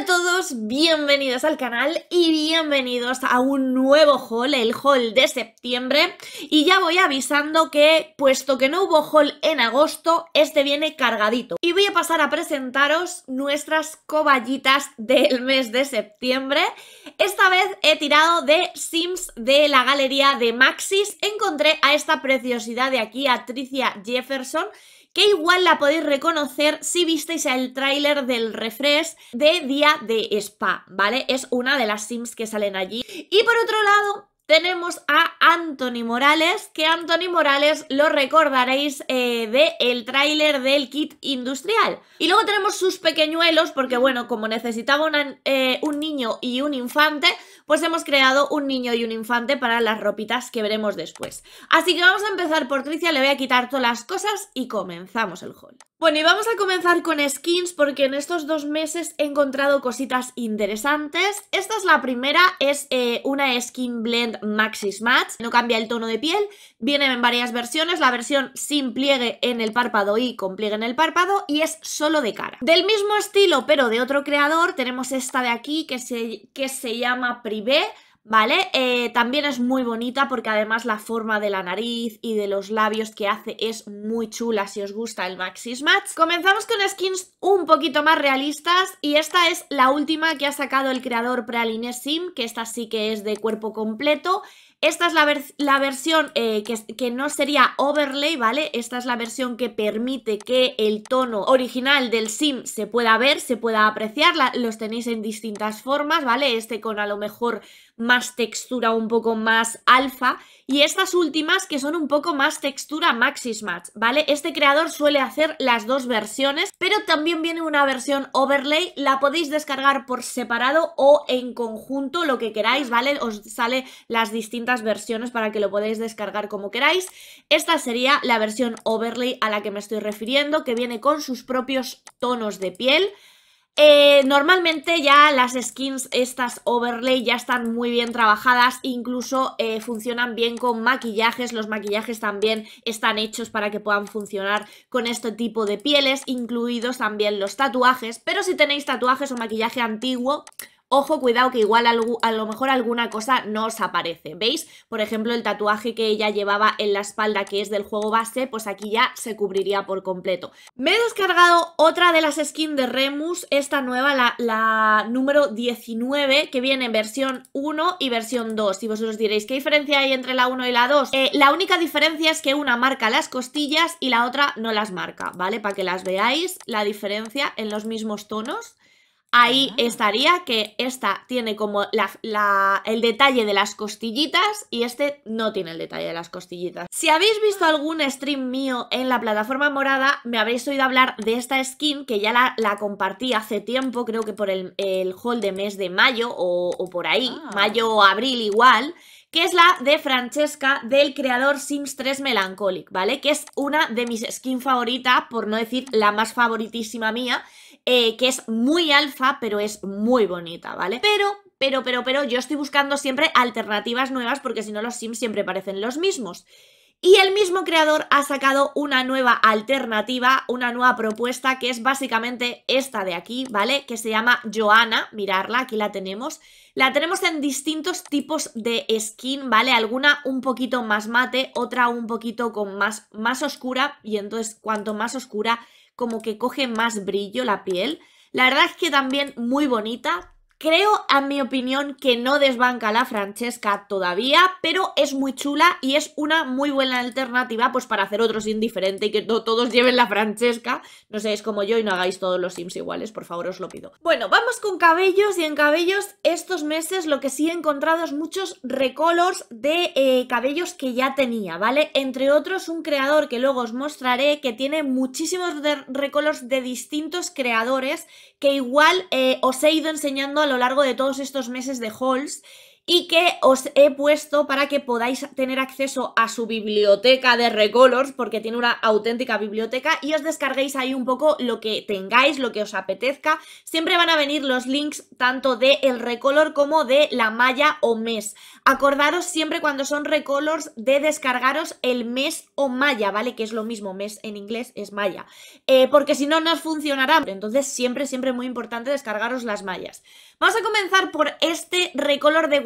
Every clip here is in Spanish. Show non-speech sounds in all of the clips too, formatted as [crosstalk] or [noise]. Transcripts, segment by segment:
a todos, bienvenidos al canal y bienvenidos a un nuevo haul, el haul de septiembre y ya voy avisando que puesto que no hubo haul en agosto, este viene cargadito y voy a pasar a presentaros nuestras coballitas del mes de septiembre esta vez he tirado de Sims de la galería de Maxis encontré a esta preciosidad de aquí, a Tricia Jefferson que igual la podéis reconocer si visteis el tráiler del refresh de Día de Spa, ¿vale? Es una de las Sims que salen allí. Y por otro lado, tenemos a Anthony Morales, que Anthony Morales lo recordaréis eh, de el tráiler del kit industrial. Y luego tenemos sus pequeñuelos, porque bueno, como necesitaba eh, un niño y un infante, pues hemos creado un niño y un infante para las ropitas que veremos después. Así que vamos a empezar por Tricia, le voy a quitar todas las cosas y comenzamos el haul. Bueno, y vamos a comenzar con skins porque en estos dos meses he encontrado cositas interesantes. Esta es la primera, es eh, una skin blend Maxi Match, no cambia el tono de piel, viene en varias versiones, la versión sin pliegue en el párpado y con pliegue en el párpado y es solo de cara. Del mismo estilo pero de otro creador tenemos esta de aquí que se, que se llama Privé, ¿Vale? Eh, también es muy bonita porque además la forma de la nariz y de los labios que hace es muy chula si os gusta el maxis Match. Comenzamos con skins un poquito más realistas y esta es la última que ha sacado el creador Praline Sim, que esta sí que es de cuerpo completo. Esta es la, versión eh, que, no sería overlay, ¿vale? Esta es la versión que permite que el tono original del sim se pueda ver, se pueda apreciar. los tenéis en distintas formas, ¿vale? Este con a lo mejor más textura, un poco más alfa y estas últimas que son un poco más textura Maxis Match, ¿vale? Este creador suele hacer las dos versiones, pero también viene una versión overlay, la podéis descargar por separado o en conjunto, lo que queráis, ¿vale? Os sale las distintas versiones para que lo podáis descargar como queráis. Esta sería la versión overlay a la que me estoy refiriendo, que viene con sus propios tonos de piel. Eh, normalmente ya las skins, estas overlay, ya están muy bien trabajadas, incluso eh, funcionan bien con maquillajes, los maquillajes también están hechos para que puedan funcionar con este tipo de pieles, incluidos también los tatuajes, pero si tenéis tatuajes o maquillaje antiguo, Ojo, cuidado que igual a lo mejor alguna cosa no os aparece, ¿veis? Por ejemplo, el tatuaje que ella llevaba en la espalda que es del juego base, pues aquí ya se cubriría por completo. Me he descargado otra de las skins de Remus, esta nueva, la, número 19, que viene en versión 1 y versión 2. Y vosotros diréis, ¿qué diferencia hay entre la 1 y la 2? Eh, la única diferencia es que una marca las costillas y la otra no las marca, ¿vale? Para que las veáis, la diferencia en los mismos tonos. Ahí estaría que esta tiene como el detalle de las costillitas y este no tiene el detalle de las costillitas. Si habéis visto algún stream mío en la plataforma morada, me habréis oído hablar de esta skin que ya la, compartí hace tiempo, creo que por el, el haul de mes de mayo o, por ahí, ah. mayo o abril igual que es la de Francesca del creador Sims 3 Melancholic, ¿vale? Que es una de mis skins favoritas, por no decir la más favoritísima mía, eh, que es muy alfa, pero es muy bonita, ¿vale? Pero pero, pero, pero yo estoy buscando siempre alternativas nuevas porque si no los Sims siempre parecen los mismos. Y el mismo creador ha sacado una nueva alternativa, una nueva propuesta que es básicamente esta de aquí, ¿vale? Que se llama Joana, mirarla, aquí la tenemos. La tenemos en distintos tipos de skin, ¿vale? Alguna un poquito más mate, otra un poquito con más, más oscura y entonces cuanto más oscura como que coge más brillo la piel. La verdad es que también muy bonita. Creo, a mi opinión, que no desbanca la Francesca todavía, pero es muy chula y es una muy buena alternativa pues para hacer otros indiferente y que todos lleven la Francesca. No seáis como yo y no hagáis todos los sims iguales, por favor, os lo pido. Bueno, vamos con cabellos y en cabellos estos meses lo que sí he encontrado es muchos recolors de eh, cabellos que ya tenía, ¿vale? Entre otros un creador que luego os mostraré que tiene muchísimos recolos recolors de distintos creadores que igual eh, os he ido enseñando a lo largo de todos estos meses de hauls y que os he puesto para que podáis tener acceso a su biblioteca de Recolors, porque tiene una auténtica biblioteca, y os descarguéis ahí un poco lo que tengáis, lo que os apetezca. Siempre van a venir los links tanto de el Recolor como de la malla o mes. Acordaros siempre cuando son Recolors de descargaros el mes o malla, ¿vale? Que es lo mismo, mes en inglés es malla, eh, porque si no, no os funcionará. Entonces siempre, siempre muy importante descargaros las mallas. Vamos a comenzar por este Recolor de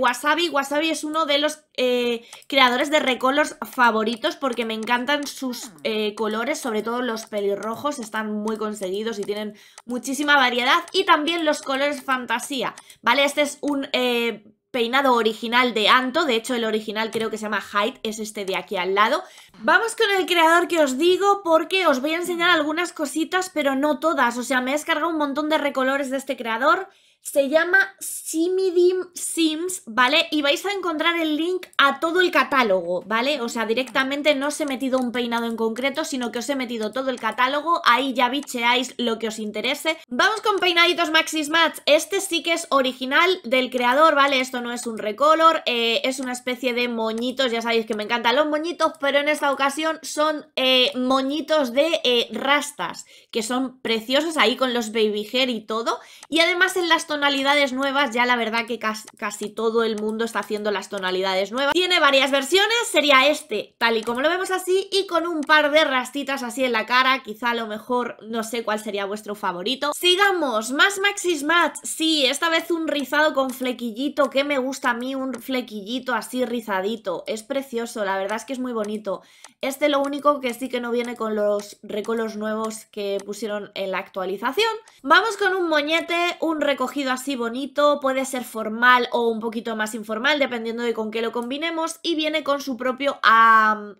Wasabi. es uno de los eh, creadores de recolors favoritos porque me encantan sus eh, colores, sobre todo los pelirrojos, están muy conseguidos y tienen muchísima variedad. Y también los colores fantasía, ¿vale? Este es un eh, peinado original de Anto, de hecho el original creo que se llama Hyde, es este de aquí al lado. Vamos con el creador que os digo porque os voy a enseñar algunas cositas, pero no todas, o sea, me he descargado un montón de recolores de este creador se llama Simidim Sims, ¿vale? Y vais a encontrar el link a todo el catálogo, ¿vale? O sea, directamente no os he metido un peinado en concreto, sino que os he metido todo el catálogo, ahí ya bicheáis lo que os interese. Vamos con peinaditos Maxis Match, este sí que es original del creador, ¿vale? Esto no es un recolor, eh, es una especie de moñitos, ya sabéis que me encantan los moñitos, pero en esta ocasión son eh, moñitos de eh, rastas, que son preciosos ahí con los baby hair y todo, y además en las tonalidades nuevas, ya la verdad que casi, todo el mundo está haciendo las tonalidades nuevas. Tiene varias versiones, sería este, tal y como lo vemos así, y con un par de rastitas así en la cara, quizá a lo mejor, no sé cuál sería vuestro favorito. Sigamos, más Maxis Match, sí, esta vez un rizado con flequillito, que me gusta a mí, un flequillito así rizadito, es precioso, la verdad es que es muy bonito. Este lo único que sí que no viene con los recolos nuevos que pusieron en la actualización. Vamos con un moñete, un recogido así bonito, puede ser formal o un poquito más informal, dependiendo de con qué lo combinemos, y viene con su propio accesorio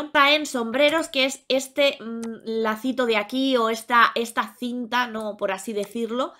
accesorio. en sombreros, que es este mm, lacito de aquí o esta, esta cinta, no por así decirlo,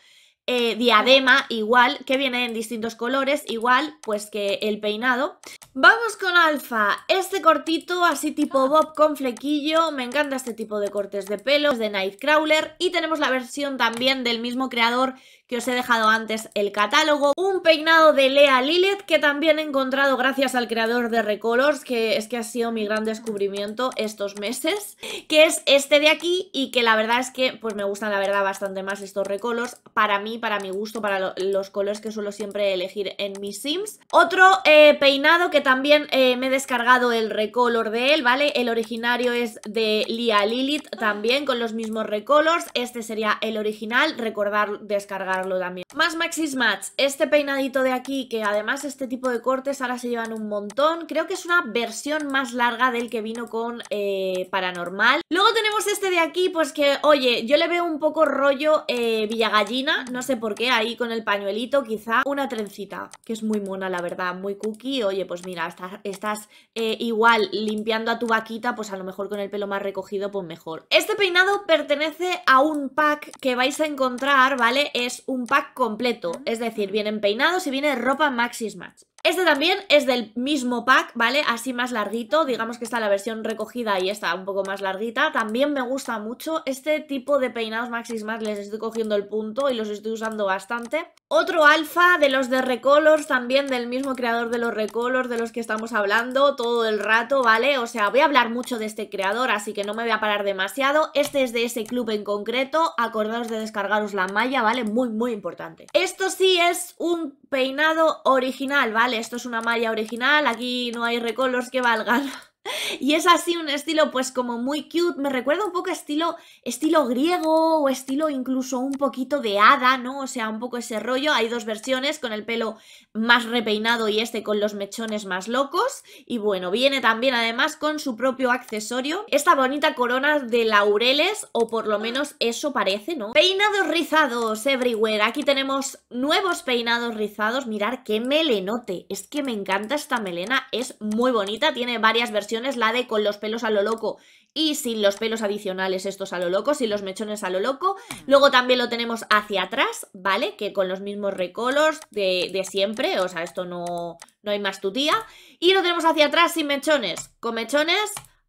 eh, diadema igual, que viene en distintos colores, igual pues que el peinado. Vamos con alfa, este cortito así tipo ah. bob con flequillo, me encanta este tipo de cortes de pelo de Nightcrawler y tenemos la versión también del mismo creador que os he dejado antes el catálogo, un peinado de Lea Lilith que también he encontrado gracias al creador de Recolors, que es que ha sido mi gran descubrimiento estos meses, que es este de aquí y que la verdad es que pues me gustan la verdad bastante más estos Recolors, para mí, para mi gusto, para los colores que suelo siempre elegir en mis Sims. Otro eh, peinado que también eh, me he descargado el Recolor de él, ¿vale? El originario es de Lea Lilith también con los mismos Recolors, este sería el original, recordar descargar también. Más Maxis Match, este peinadito de aquí, que además este tipo de cortes ahora se llevan un montón. Creo que es una versión más larga del que vino con eh, Paranormal. Luego tenemos este de aquí, pues que, oye, yo le veo un poco rollo eh, Villagallina, no sé por qué, ahí con el pañuelito quizá. Una trencita, que es muy mona, la verdad, muy cookie. Oye, pues mira, estás, eh, igual limpiando a tu vaquita, pues a lo mejor con el pelo más recogido, pues mejor. Este peinado pertenece a un pack que vais a encontrar, ¿vale? Es un pack completo, es decir, vienen peinados y viene ropa Maxis Smash. Este también es del mismo pack, ¿vale? Así más larguito, digamos que está la versión recogida y está un poco más larguita. También me gusta mucho este tipo de peinados Maxis Más, les estoy cogiendo el punto y los estoy usando bastante. Otro alfa de los de Recolors, también del mismo creador de los Recolors, de los que estamos hablando todo el rato, ¿vale? O sea, voy a hablar mucho de este creador, así que no me voy a parar demasiado. Este es de ese club en concreto, acordaos de descargaros la malla, ¿vale? Muy, muy importante. Esto sí es un peinado original, ¿vale? esto es una malla original, aquí no hay recolors que valgan. [laughs] Y es así un estilo pues como muy cute, me recuerda un poco a estilo, estilo griego o estilo incluso un poquito de hada, ¿no? O sea, un poco ese rollo. Hay dos versiones con el pelo más repeinado y este con los mechones más locos. Y bueno, viene también además con su propio accesorio, esta bonita corona de laureles o por lo menos eso parece, ¿no? Peinados rizados everywhere. Aquí tenemos nuevos peinados rizados. Mirar qué melenote. Es que me encanta esta melena, es muy bonita, tiene varias versiones es la de con los pelos a lo loco y sin los pelos adicionales estos a lo loco, sin los mechones a lo loco. Luego también lo tenemos hacia atrás, ¿vale? Que con los mismos recolos de, de siempre, o sea, esto no, no hay más tutía. Y lo tenemos hacia atrás sin mechones, con mechones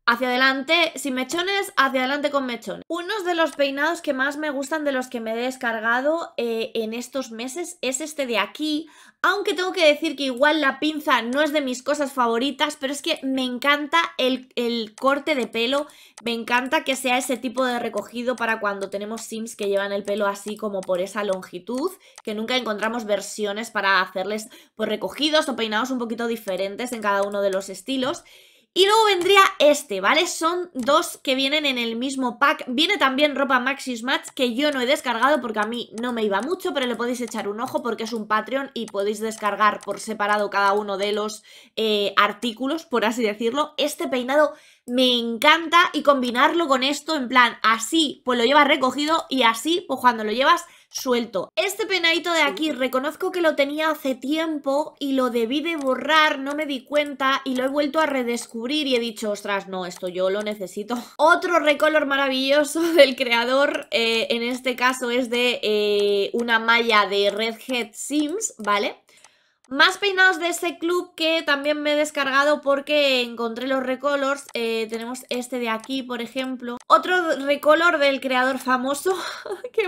hacia adelante, sin mechones, hacia adelante con mechones. Uno de los peinados que más me gustan de los que me he descargado eh, en estos meses es este de aquí, aunque tengo que decir que igual la pinza no es de mis cosas favoritas, pero es que me encanta el, corte de pelo, me encanta que sea ese tipo de recogido para cuando tenemos sims que llevan el pelo así como por esa longitud, que nunca encontramos versiones para hacerles pues, recogidos o peinados un poquito diferentes en cada uno de los estilos. Y luego vendría este, ¿vale? Son dos que vienen en el mismo pack. Viene también ropa Maxis Match que yo no he descargado porque a mí no me iba mucho, pero le podéis echar un ojo porque es un Patreon y podéis descargar por separado cada uno de los eh, artículos, por así decirlo. Este peinado me encanta y combinarlo con esto en plan, así pues lo llevas recogido y así pues cuando lo llevas suelto. Este penadito de aquí, reconozco que lo tenía hace tiempo y lo debí de borrar, no me di cuenta y lo he vuelto a redescubrir y he dicho, ostras, no, esto yo lo necesito. [laughs] Otro recolor maravilloso [laughs] del creador, eh, en este caso es de eh, una malla de Redhead Sims, ¿vale? Más peinados de ese club que también me he descargado porque encontré los recolors. Eh, tenemos este de aquí, por ejemplo. Otro recolor del creador famoso [laughs] que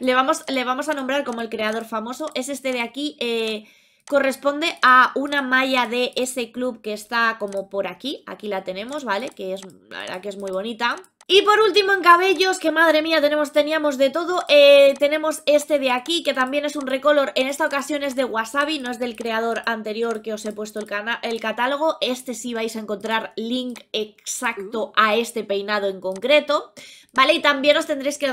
le, vamos, le vamos a nombrar como el creador famoso. Es este de aquí. Eh, corresponde a una malla de ese club que está como por aquí. Aquí la tenemos, ¿vale? Que es, la verdad que es muy bonita. Y por último en cabellos, que madre mía tenemos, teníamos de todo, eh, tenemos este de aquí que también es un recolor, en esta ocasión es de Wasabi, no es del creador anterior que os he puesto el, el catálogo, este sí vais a encontrar link exacto uh. a este peinado en concreto, ¿vale? Y también os tendréis que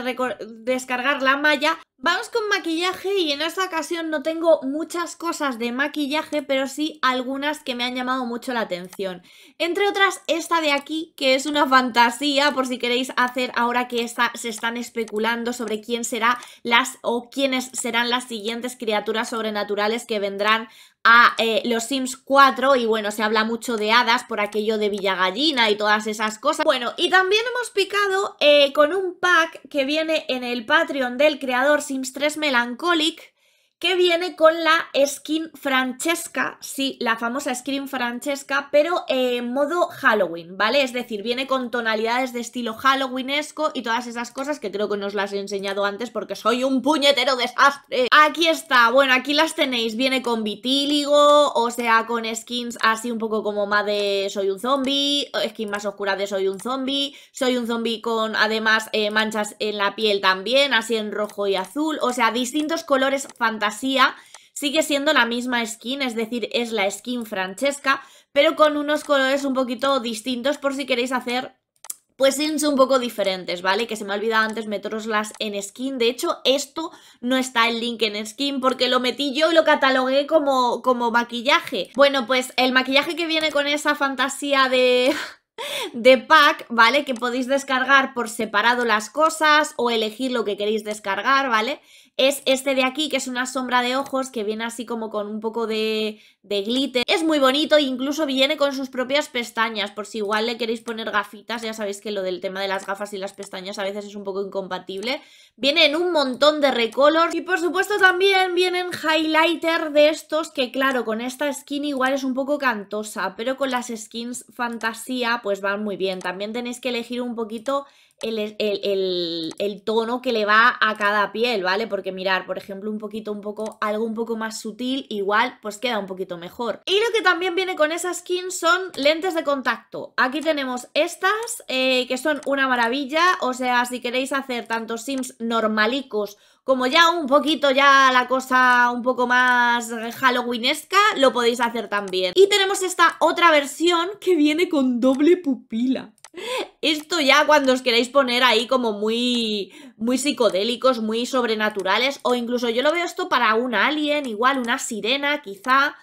descargar la malla Vamos con maquillaje y en esta ocasión no tengo muchas cosas de maquillaje, pero sí algunas que me han llamado mucho la atención. Entre otras, esta de aquí, que es una fantasía, por si queréis hacer ahora que está, se están especulando sobre quién será las o quiénes serán las siguientes criaturas sobrenaturales que vendrán a eh, los Sims 4 y bueno, se habla mucho de hadas por aquello de Villagallina y todas esas cosas. Bueno, y también hemos picado eh, con un pack que viene en el Patreon del creador Sims 3 melancòlic que viene con la skin francesca, sí, la famosa skin francesca, pero en modo Halloween, ¿vale? Es decir, viene con tonalidades de estilo Halloweenesco y todas esas cosas que creo que no os las he enseñado antes porque soy un puñetero desastre. Aquí está, bueno, aquí las tenéis, viene con vitíligo, o sea, con skins así un poco como más de soy un zombie, skin más oscura de soy un zombie, soy un zombie con además eh, manchas en la piel también, así en rojo y azul, o sea, distintos colores fantásticos sigue siendo la misma skin, es decir, es la skin francesca, pero con unos colores un poquito distintos por si queréis hacer pues skins un poco diferentes, ¿vale? Que se me ha olvidado antes meteroslas en skin. De hecho, esto no está el link en skin porque lo metí yo y lo catalogué como, como maquillaje. Bueno, pues el maquillaje que viene con esa fantasía de... [laughs] de pack, ¿vale? Que podéis descargar por separado las cosas o elegir lo que queréis descargar, ¿vale? es este de aquí, que es una sombra de ojos que viene así como con un poco de, de glitter. Es muy bonito, incluso viene con sus propias pestañas, por si igual le queréis poner gafitas, ya sabéis que lo del tema de las gafas y las pestañas a veces es un poco incompatible. Vienen un montón de recolors y por supuesto también vienen highlighter de estos que claro, con esta skin igual es un poco cantosa, pero con las skins fantasía pues van muy bien. También tenéis que elegir un poquito el, el, tono que le va a cada piel, ¿vale? Porque mirar, por ejemplo, un poquito, un poco, algo un poco más sutil, igual pues queda un poquito mejor. Y lo que también viene con esa skin son lentes de contacto. Aquí tenemos estas, eh, que son una maravilla. O sea, si queréis hacer tantos sims normalicos como ya un poquito ya la cosa un poco más halloweenesca, lo podéis hacer también. Y tenemos esta otra versión que viene con doble pupila. Esto ya cuando os queréis poner ahí como muy, muy psicodélicos, muy sobrenaturales, o incluso yo lo veo esto para un alien, igual una sirena quizá,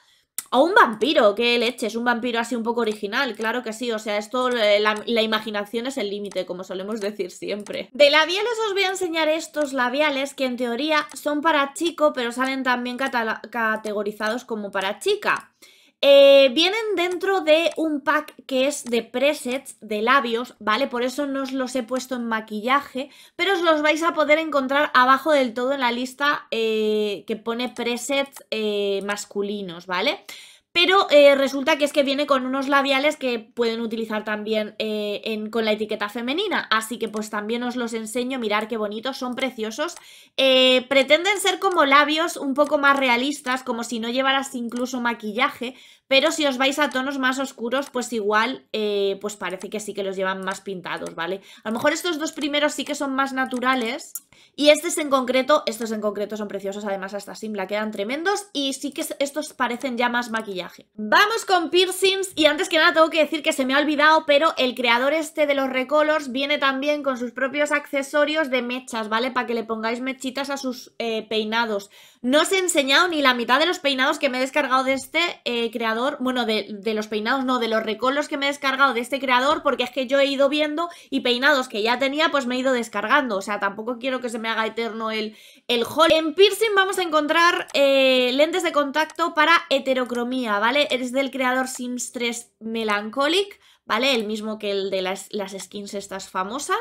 o un vampiro, qué leche, es un vampiro así un poco original, claro que sí, o sea, esto, eh, la, la imaginación es el límite, como solemos decir siempre. De labiales os voy a enseñar estos labiales que en teoría son para chico, pero salen también categorizados como para chica. Eh, vienen dentro de un pack que es de presets de labios, ¿vale? Por eso no os los he puesto en maquillaje, pero os los vais a poder encontrar abajo del todo en la lista eh, que pone presets eh, masculinos, ¿vale? Pero eh, resulta que es que viene con unos labiales que pueden utilizar también eh, con la etiqueta femenina. Así que pues también os los enseño, mirar qué bonitos, son preciosos. Eh, pretenden ser como labios un poco más realistas, como si no llevaras incluso maquillaje. Pero si os vais a tonos más oscuros, pues igual, pues parece que sí que los llevan más pintados, ¿vale? A lo mejor estos dos primeros sí que son más naturales. Y estos en concreto, estos en concreto son preciosos, además hasta Simbla quedan tremendos y sí que estos parecen ya más maquillaje. Vamos con piercings y antes que nada tengo que decir que se me ha olvidado, pero el creador este de los recolors viene también con sus propios accesorios de mechas, ¿vale? Para que le pongáis mechitas a sus eh, peinados. No os he enseñado ni la mitad de los peinados que me he descargado de este eh, creador, bueno, de, los peinados, no, de los recolos que me he descargado de este creador, porque es que yo he ido viendo y peinados que ya tenía, pues me he ido descargando. O sea, tampoco quiero que se me haga eterno el, el haul. En piercing vamos a encontrar eh, lentes de contacto para heterocromía, ¿vale? Es del creador Sims 3 Melancholic. ¿vale? El mismo que el de las, las skins estas famosas.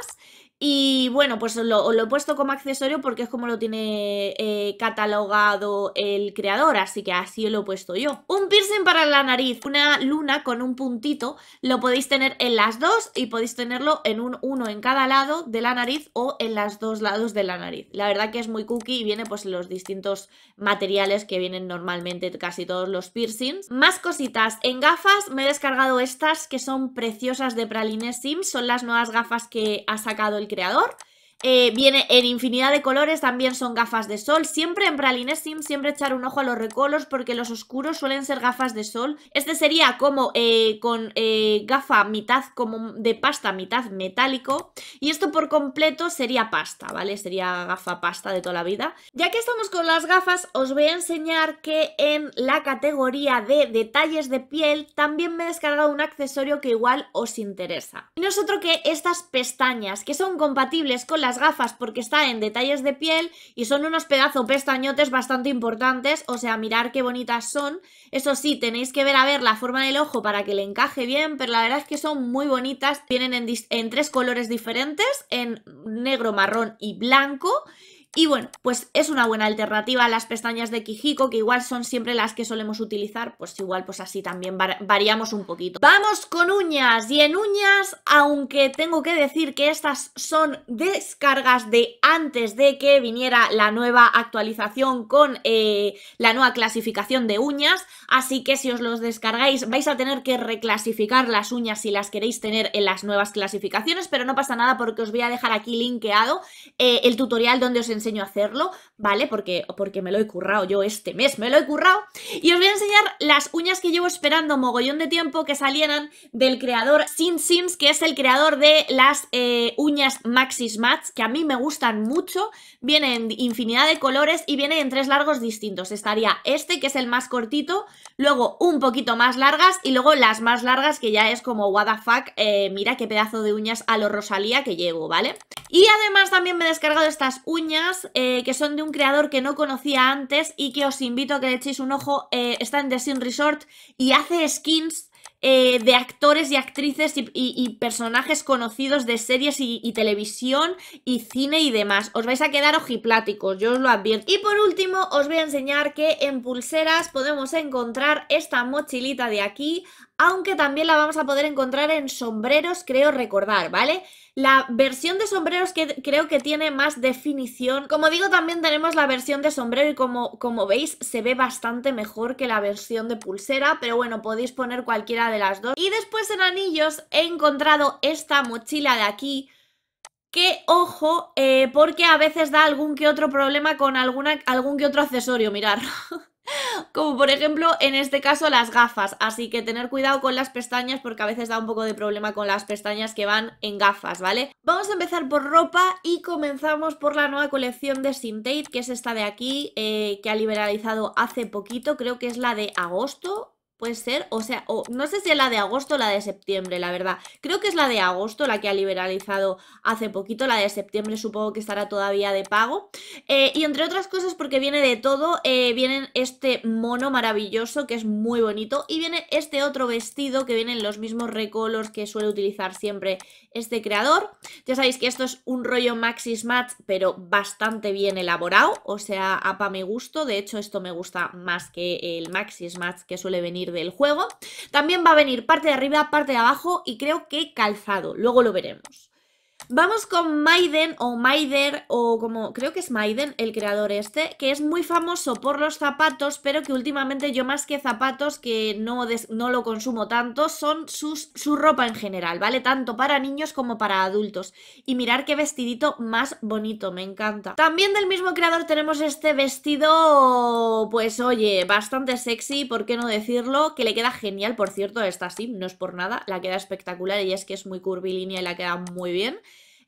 Y bueno, pues os lo, he puesto como accesorio porque es como lo tiene eh, catalogado el creador, así que así lo he puesto yo. Un piercing para la nariz, una luna con un puntito, lo podéis tener en las dos y podéis tenerlo en un uno en cada lado de la nariz o en las dos lados de la nariz. La verdad que es muy cookie y viene pues en los distintos materiales que vienen normalmente casi todos los piercings. Más cositas, en gafas me he descargado estas que son preciosas de Praline Sims, son las nuevas gafas que ha sacado el creador eh, viene en infinidad de colores, también son gafas de sol. Siempre en Praline siempre echar un ojo a los recolos porque los oscuros suelen ser gafas de sol. Este sería como eh, con eh, gafa mitad como de pasta, mitad metálico. Y esto por completo sería pasta, ¿vale? Sería gafa pasta de toda la vida. Ya que estamos con las gafas, os voy a enseñar que en la categoría de detalles de piel también me he descargado un accesorio que igual os interesa. Y otro que estas pestañas, que son compatibles con las las gafas porque está en detalles de piel y son unos pedazos pestañotes bastante importantes, o sea, mirar qué bonitas son. Eso sí, tenéis que ver a ver la forma del ojo para que le encaje bien, pero la verdad es que son muy bonitas. Vienen en tres colores diferentes, en negro, marrón y blanco. Y bueno, pues es una buena alternativa a las pestañas de Kijiko, que igual son siempre las que solemos utilizar, pues igual pues así también variamos un poquito. Vamos con uñas, y en uñas, aunque tengo que decir que estas son descargas de antes de que viniera la nueva actualización con eh, la nueva clasificación de uñas, así que si os los descargáis vais a tener que reclasificar las uñas si las queréis tener en las nuevas clasificaciones, pero no pasa nada porque os voy a dejar aquí linkeado eh, el tutorial donde os enseño a hacerlo, ¿vale? Porque, porque me lo he currado yo este mes, me lo he currado. Y os voy a enseñar las uñas que llevo esperando mogollón de tiempo que salieran del creador Sin Sims, que es el creador de las eh, uñas Maxis Mats, que a mí me gustan mucho. vienen en infinidad de colores y vienen en tres largos distintos. Estaría este, que es el más cortito, luego un poquito más largas y luego las más largas, que ya es como, what eh, mira qué pedazo de uñas a lo Rosalía que llevo, ¿vale? Y además también me he descargado estas uñas eh, que son de un creador que no conocía antes y que os invito a que le echéis un ojo. Eh, está en The Resort y hace skins eh, de actores y actrices y, personajes conocidos de series y, y, televisión y cine y demás. Os vais a quedar ojipláticos, yo os lo advierto. Y por último, os voy a enseñar que en pulseras podemos encontrar esta mochilita de aquí aunque también la vamos a poder encontrar en sombreros, creo recordar, ¿vale? La versión de sombreros que creo que tiene más definición. Como digo, también tenemos la versión de sombrero y como, como veis se ve bastante mejor que la versión de pulsera, pero bueno, podéis poner cualquiera de las dos. Y después en anillos he encontrado esta mochila de aquí, ¡Qué ojo, eh, porque a veces da algún que otro problema con alguna, algún que otro accesorio, mirar. [laughs] Como por ejemplo, en este caso, las gafas. Así que tener cuidado con las pestañas porque a veces da un poco de problema con las pestañas que van en gafas, ¿vale? Vamos a empezar por ropa y comenzamos por la nueva colección de Sintate, que es esta de aquí, eh, que ha liberalizado hace poquito, creo que es la de agosto Puede ser, o sea, no sé si es la de agosto o la de septiembre, la verdad. Creo que es la de agosto la que ha liberalizado hace poquito, la de septiembre supongo que estará todavía de pago. Eh, y entre otras cosas porque viene de todo, eh, Viene vienen este mono maravilloso que es muy bonito y viene este otro vestido que viene en los mismos recolos que suele utilizar siempre este creador. Ya sabéis que esto es un rollo Maxi Match, pero bastante bien elaborado, o sea, a pa' mi gusto. De hecho, esto me gusta más que el Maxi Match que suele venir del juego. También va a venir parte de arriba, parte de abajo y creo que calzado. Luego lo veremos. Vamos con Maiden o Maider o como creo que es Maiden, el creador este, que es muy famoso por los zapatos, pero que últimamente yo más que zapatos, que no, no lo consumo tanto, son sus, su ropa en general, ¿vale? Tanto para niños como para adultos. Y mirar qué vestidito más bonito, me encanta. También del mismo creador tenemos este vestido, pues oye, bastante sexy, ¿por qué no decirlo? Que le queda genial, por cierto, esta sí, no es por nada, la queda espectacular y es que es muy curvilínea y la queda muy bien.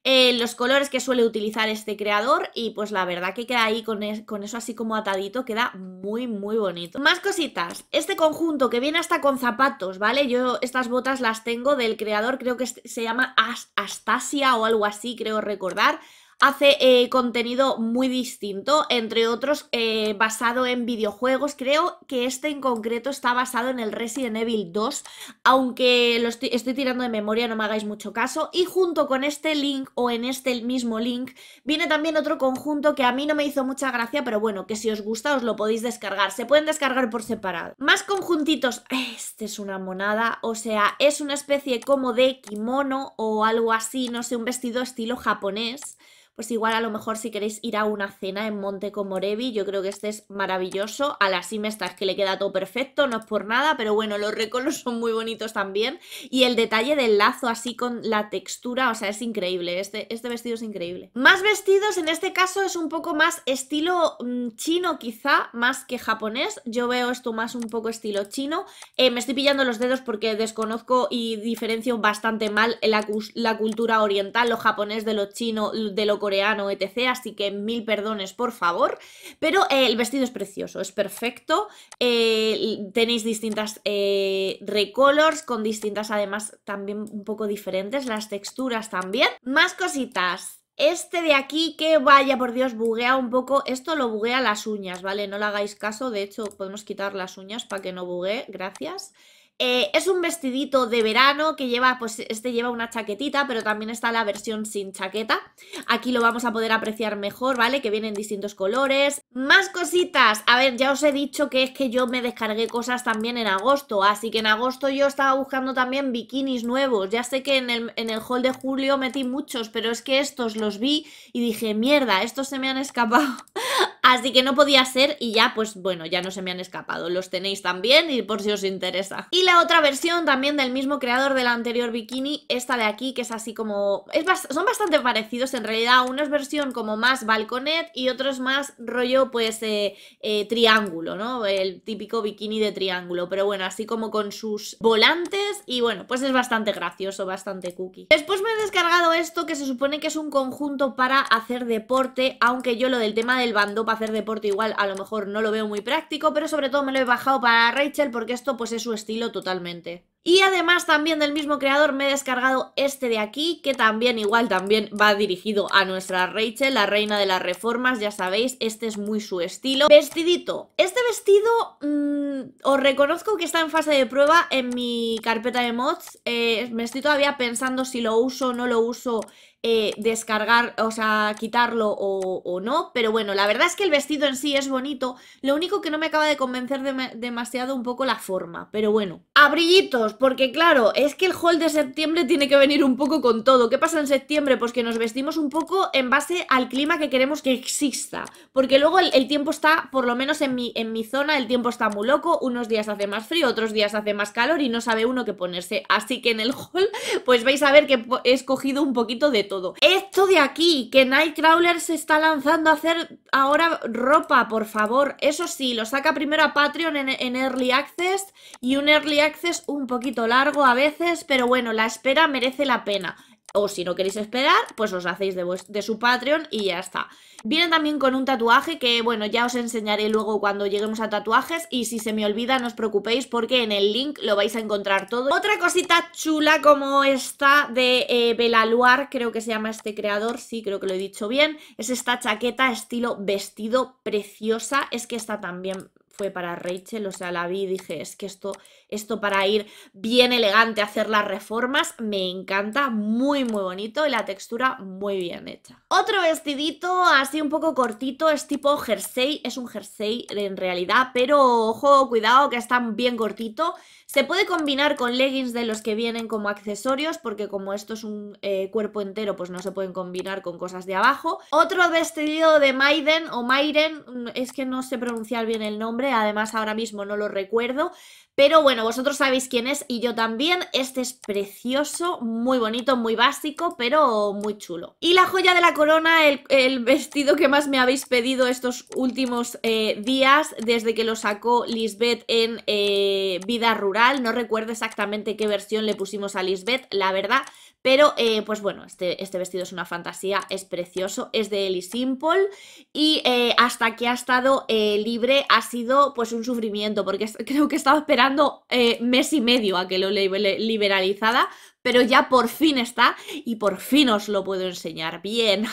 Eh, los colores que suele utilizar este creador y pues la verdad que queda ahí con, con, eso así como atadito, queda muy muy bonito. Más cositas, este conjunto que viene hasta con zapatos, ¿vale? Yo estas botas las tengo del creador, creo que se llama Astasia o algo así, creo recordar hace eh, contenido muy distinto, entre otros eh, basado en videojuegos. Creo que este en concreto está basado en el Resident Evil 2, aunque lo estoy, estoy, tirando de memoria, no me hagáis mucho caso. Y junto con este link o en este mismo link viene también otro conjunto que a mí no me hizo mucha gracia, pero bueno, que si os gusta os lo podéis descargar. Se pueden descargar por separado. Más conjuntitos. Este es una monada, o sea, es una especie como de kimono o algo así, no sé, un vestido estilo japonés pues igual a lo mejor si queréis ir a una cena en Monte Comorevi, yo creo que este es maravilloso. A las es que le queda todo perfecto, no es por nada, pero bueno, los recolos son muy bonitos también. Y el detalle del lazo así con la textura, o sea, es increíble. Este, este vestido es increíble. Más vestidos, en este caso es un poco más estilo mm, chino quizá, más que japonés. Yo veo esto más un poco estilo chino. Eh, me estoy pillando los dedos porque desconozco y diferencio bastante mal la, la cultura oriental, lo japonés de lo chino, de lo coreano, etc. Así que mil perdones, por favor. Pero eh, el vestido es precioso, es perfecto. Eh, tenéis distintas eh, recolors con distintas, además, también un poco diferentes, las texturas también. Más cositas. Este de aquí, que vaya por Dios, buguea un poco. Esto lo buguea las uñas, ¿vale? No le hagáis caso. De hecho, podemos quitar las uñas para que no buguee. Gracias. Eh, es un vestidito de verano que lleva, pues este lleva una chaquetita, pero también está la versión sin chaqueta. Aquí lo vamos a poder apreciar mejor, ¿vale? Que vienen distintos colores. Más cositas. A ver, ya os he dicho que es que yo me descargué cosas también en agosto, así que en agosto yo estaba buscando también bikinis nuevos. Ya sé que en el, en el haul de julio metí muchos, pero es que estos los vi y dije, mierda, estos se me han escapado. [laughs] Así que no podía ser y ya, pues bueno, ya no se me han escapado. Los tenéis también y por si os interesa. Y la otra versión también del mismo creador del anterior bikini, esta de aquí, que es así como... Son bastante parecidos en realidad, una es versión como más balconet y otro es más rollo pues eh, eh, triángulo, ¿no? El típico bikini de triángulo, pero bueno, así como con sus volantes y bueno, pues es bastante gracioso, bastante cookie. Después me he descargado esto que se supone que es un conjunto para hacer deporte, aunque yo lo del tema del bando para hacer deporte igual a lo mejor no lo veo muy práctico, pero sobre todo me lo he bajado para Rachel porque esto pues es su estilo total totalmente. Y además también del mismo creador me he descargado este de aquí, que también igual también va dirigido a nuestra Rachel, la reina de las reformas, ya sabéis, este es muy su estilo. Vestidito. Este vestido mm, os reconozco que está en fase de prueba en mi carpeta de mods, eh, me estoy todavía pensando si lo uso o no lo uso eh, descargar, o sea, quitarlo o, no, pero bueno, la verdad es que el vestido en sí es bonito, lo único que no me acaba de convencer demasiado un poco la forma, pero bueno. Abrillitos, porque claro, es que el haul de septiembre tiene que venir un poco con todo. ¿Qué pasa en septiembre? Pues que nos vestimos un poco en base al clima que queremos que exista, porque luego el, tiempo está, por lo menos en mi, en mi zona, el tiempo está muy loco, unos días hace más frío, otros días hace más calor y no sabe uno qué ponerse, así que en el haul pues vais a ver que he escogido un poquito de esto de aquí, que Nightcrawler se está lanzando a hacer ahora ropa, por favor. Eso sí, lo saca primero a Patreon en Early Access y un Early Access un poquito largo a veces, pero bueno, la espera merece la pena. O si no queréis esperar, pues os hacéis de, de, su Patreon y ya está. Viene también con un tatuaje que, bueno, ya os enseñaré luego cuando lleguemos a tatuajes. Y si se me olvida, no os preocupéis porque en el link lo vais a encontrar todo. Otra cosita chula como esta de eh, Belaluar, creo que se llama este creador, sí, creo que lo he dicho bien. Es esta chaqueta estilo vestido preciosa. Es que está también para Rachel, o sea, la vi y dije, es que esto, esto para ir bien elegante a hacer las reformas, me encanta, muy muy bonito y la textura muy bien hecha. Otro vestidito así un poco cortito, es tipo jersey, es un jersey en realidad, pero ojo, cuidado que está bien cortito, se puede combinar con leggings de los que vienen como accesorios, porque como esto es un eh, cuerpo entero, pues no se pueden combinar con cosas de abajo. Otro vestido de Maiden o Maiden, mm, es que no sé pronunciar bien el nombre, además ahora mismo no lo recuerdo, pero bueno, vosotros sabéis quién es y yo también. Este es precioso, muy bonito, muy básico, pero muy chulo. Y la joya de la corona, el, vestido que más me habéis pedido estos últimos eh, días, desde que lo sacó Lisbeth en eh, Vida Rural no recuerdo exactamente qué versión le pusimos a Lisbeth, la verdad, pero eh, pues bueno, este, este, vestido es una fantasía, es precioso, es de Ellie Simple y eh, hasta que ha estado eh, libre ha sido pues un sufrimiento porque creo que estaba estado esperando mes y medio a que lo liberalizada, pero ya por fin está y por fin os lo puedo enseñar bien.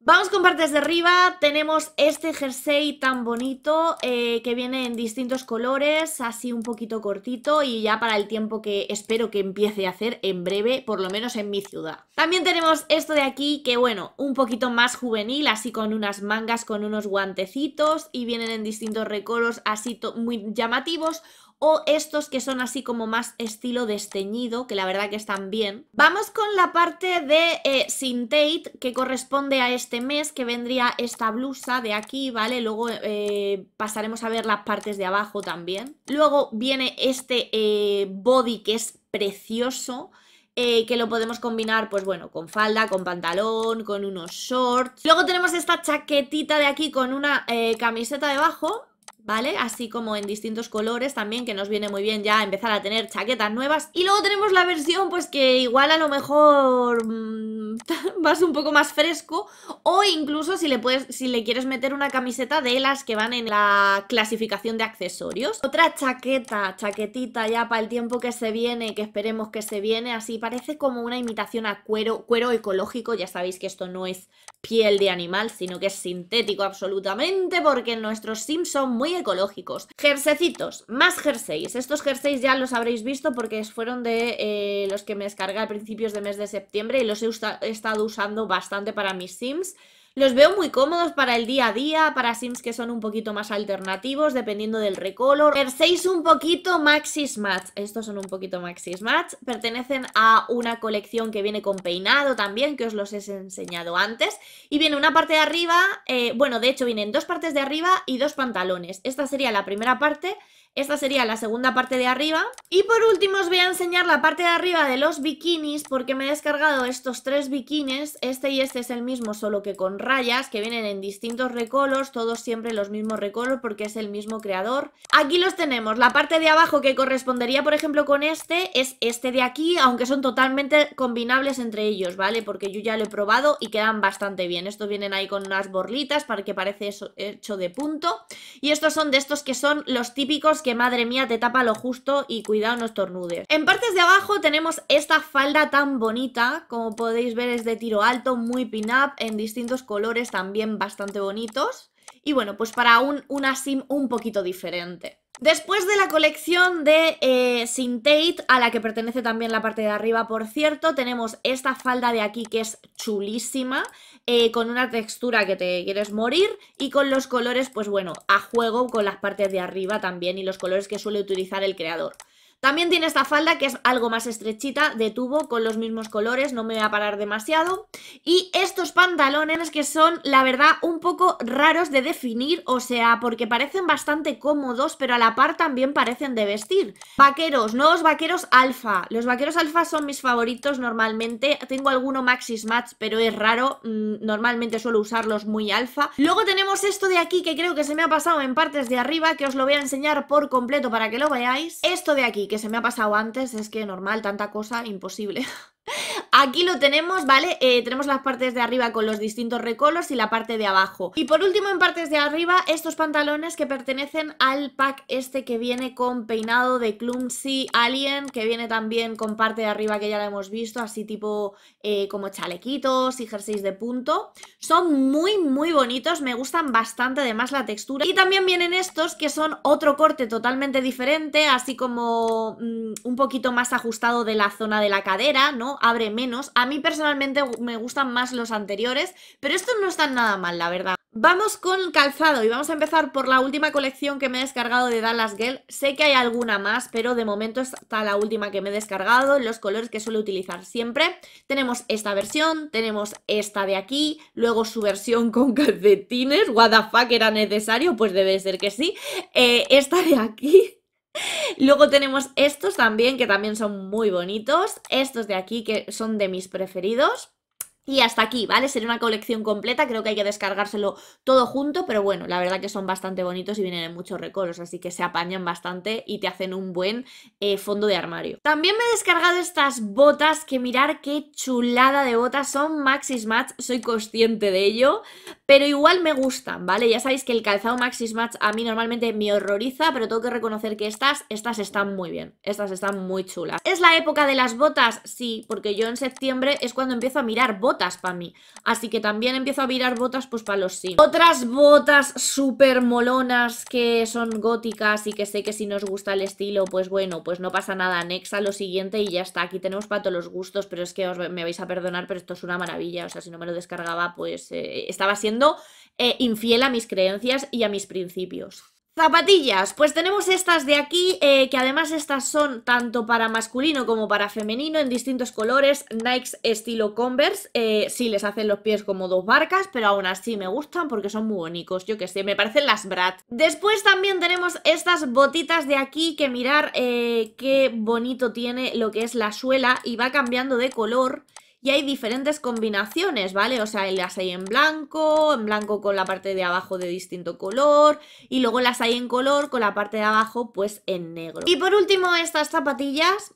Vamos con partes de arriba. Tenemos este jersey tan bonito eh, que viene en distintos colores, así un poquito cortito y ya para el tiempo que espero que empiece a hacer en breve, por lo menos en mi ciudad. También tenemos esto de aquí que bueno, un poquito más juvenil, así con unas mangas, con unos guantecitos y vienen en distintos recoros así muy llamativos o estos que son así como más estilo desteñido, que la verdad que están bien. Vamos con la parte de eh, Sintate, que corresponde a este mes, que vendría esta blusa de aquí, ¿vale? Luego eh, pasaremos a ver las partes de abajo también. Luego viene este eh, body que es precioso, eh, que lo podemos combinar, pues bueno, con falda, con pantalón, con unos shorts. Luego tenemos esta chaquetita de aquí con una camiseta debajo ¿vale? Así como en distintos colores también, que nos viene muy bien ya empezar a tener chaquetas nuevas. Y luego tenemos la versión, pues que igual a lo mejor mm, [laughs] vas un poco más fresco, o incluso si le, puedes, si le quieres meter una camiseta de las que van en la clasificación de accesorios. Otra chaqueta, chaquetita ya para el tiempo que se viene, que esperemos que se viene, así parece como una imitación a cuero, cuero ecológico, ya sabéis que esto no es piel de animal, sino que es sintético absolutamente, porque en nuestros Sims son muy ecológicos. Jersecitos, más jerseys. Estos jerseys ya los habréis visto porque fueron de eh, los que me descargué a principios de mes de septiembre y los he estado usando bastante para mis sims. Los veo muy cómodos para el día a día, para sims que son un poquito más alternativos, dependiendo del recolor. Perseis un poquito Maxis Match. Estos son un poquito Maxis Match. Pertenecen a una colección que viene con peinado también, que os los he enseñado antes. Y viene una parte de arriba, eh, bueno, de hecho vienen dos partes de arriba y dos pantalones. Esta sería la primera parte esta sería la segunda parte de arriba. Y por último os voy a enseñar la parte de arriba de los bikinis porque me he descargado estos tres bikinis. Este y este es el mismo, solo que con rayas, que vienen en distintos recolos, todos siempre los mismos recolos porque es el mismo creador. Aquí los tenemos. La parte de abajo que correspondería, por ejemplo, con este es este de aquí, aunque son totalmente combinables entre ellos, ¿vale? Porque yo ya lo he probado y quedan bastante bien. Estos vienen ahí con unas borlitas para que parece hecho de punto. Y estos son de estos que son los típicos que madre mía te tapa lo justo y cuidado no estornudes. En partes de abajo tenemos esta falda tan bonita, como podéis ver es de tiro alto, muy pin-up, en distintos colores también bastante bonitos. Y bueno, pues para un, una sim un poquito diferente. Después de la colección de eh, Sintate, a la que pertenece también la parte de arriba, por cierto, tenemos esta falda de aquí que es chulísima, eh, con una textura que te quieres morir y con los colores, pues bueno, a juego con las partes de arriba también y los colores que suele utilizar el creador. También tiene esta falda que es algo más estrechita de tubo con los mismos colores, no me voy a parar demasiado. Y estos pantalones que son, la verdad, un poco raros de definir, o sea, porque parecen bastante cómodos, pero a la par también parecen de vestir. Vaqueros, nuevos vaqueros alfa. Los vaqueros alfa son mis favoritos normalmente. Tengo alguno maxis match, pero es raro. Mm, normalmente suelo usarlos muy alfa. Luego tenemos esto de aquí que creo que se me ha pasado en partes de arriba, que os lo voy a enseñar por completo para que lo veáis. Esto de aquí que se me ha pasado antes, es que normal, tanta cosa, imposible. [laughs] Aquí lo tenemos, ¿vale? Eh, tenemos las partes de arriba con los distintos recolos y la parte de abajo. Y por último, en partes de arriba, estos pantalones que pertenecen al pack este que viene con peinado de Clumsy Alien, que viene también con parte de arriba que ya la hemos visto, así tipo eh, como chalequitos y jerseys de punto. Son muy, muy bonitos, me gustan bastante además la textura. Y también vienen estos que son otro corte totalmente diferente, así como mm, un poquito más ajustado de la zona de la cadera, ¿no? abre menos. A mí personalmente me gustan más los anteriores, pero estos no están nada mal, la verdad. Vamos con calzado y vamos a empezar por la última colección que me he descargado de Dallas Girl. Sé que hay alguna más, pero de momento está la última que me he descargado, los colores que suelo utilizar siempre. Tenemos esta versión, tenemos esta de aquí, luego su versión con [laughs] calcetines, what the fuck, ¿era necesario? Pues debe ser que sí. Eh, esta de aquí, Luego tenemos estos también, que también son muy bonitos. Estos de aquí, que son de mis preferidos. Y hasta aquí, ¿vale? Sería una colección completa, creo que hay que descargárselo todo junto, pero bueno, la verdad que son bastante bonitos y vienen en muchos recolos, así que se apañan bastante y te hacen un buen eh, fondo de armario. También me he descargado estas botas, que mirar qué chulada de botas son Maxis Match, soy consciente de ello, pero igual me gustan, ¿vale? Ya sabéis que el calzado Maxis Match a mí normalmente me horroriza, pero tengo que reconocer que estas, estas están muy bien, estas están muy chulas. ¿Es la época de las botas? Sí, porque yo en septiembre es cuando empiezo a mirar botas botas para mí. Así que también empiezo a virar botas pues para los sí. Otras botas súper molonas que son góticas y que sé que si nos gusta el estilo, pues bueno, pues no pasa nada. Anexa lo siguiente y ya está. Aquí tenemos para todos los gustos, pero es que me vais a perdonar, pero esto es una maravilla. O sea, si no me lo descargaba, pues eh, estaba siendo eh, infiel a mis creencias y a mis principios. Zapatillas, pues tenemos estas de aquí, eh, que además estas son tanto para masculino como para femenino, en distintos colores, Nike estilo Converse, eh, sí les hacen los pies como dos barcas, pero aún así me gustan porque son muy bonitos, yo que sé, me parecen las Brad. Después también tenemos estas botitas de aquí, que mirar eh, qué bonito tiene lo que es la suela y va cambiando de color, y hay diferentes combinaciones, ¿vale? O sea, las hay en blanco, en blanco con la parte de abajo de distinto color y luego las hay en color con la parte de abajo pues en negro. Y por último estas zapatillas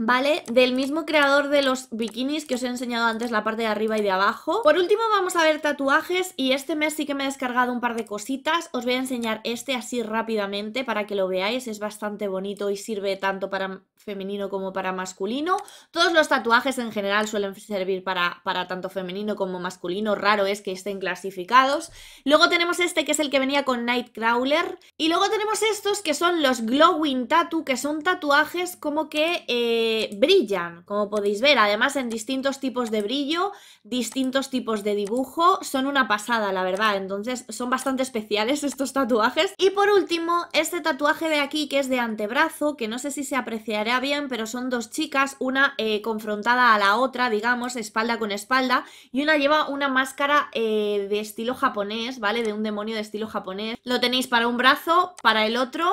¿vale? Del mismo creador de los bikinis que os he enseñado antes la parte de arriba y de abajo. Por último vamos a ver tatuajes y este mes sí que me he descargado un par de cositas. Os voy a enseñar este así rápidamente para que lo veáis, es bastante bonito y sirve tanto para femenino como para masculino. Todos los tatuajes en general suelen servir para, para tanto femenino como masculino, raro es que estén clasificados. Luego tenemos este que es el que venía con Nightcrawler y luego tenemos estos que son los Glowing Tattoo, que son tatuajes como que... Eh, brillan, como podéis ver, además en distintos tipos de brillo, distintos tipos de dibujo, son una pasada, la verdad, entonces son bastante especiales [laughs] estos tatuajes. Y por último, este tatuaje de aquí, que es de antebrazo, que no sé si se apreciará bien, pero son dos chicas, una eh, confrontada a la otra, digamos, espalda con espalda, y una lleva una máscara eh, de estilo japonés, ¿vale? De un demonio de estilo japonés. Lo tenéis para un brazo, para el otro,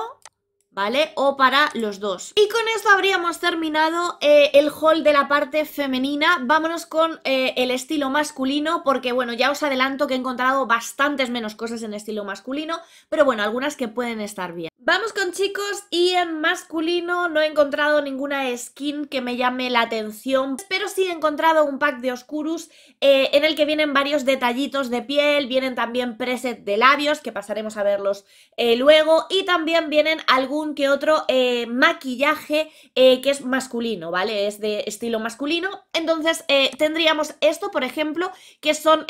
¿vale? O para los dos. Y con esto habríamos terminado eh, el haul de la parte femenina. Vámonos con eh, el estilo masculino, porque bueno, ya os adelanto que he encontrado bastantes menos cosas en estilo masculino, pero bueno, algunas que pueden estar bien. Vamos con chicos y en masculino no he encontrado ninguna skin que me llame la atención, pero sí he encontrado un pack de Oscurus eh, en el que vienen varios detallitos de piel, vienen también preset de labios, que pasaremos a verlos eh, luego, y también vienen algún que otro eh, maquillaje que es masculino, ¿vale? Es de estilo masculino. Entonces tendríamos esto, por ejemplo, que son,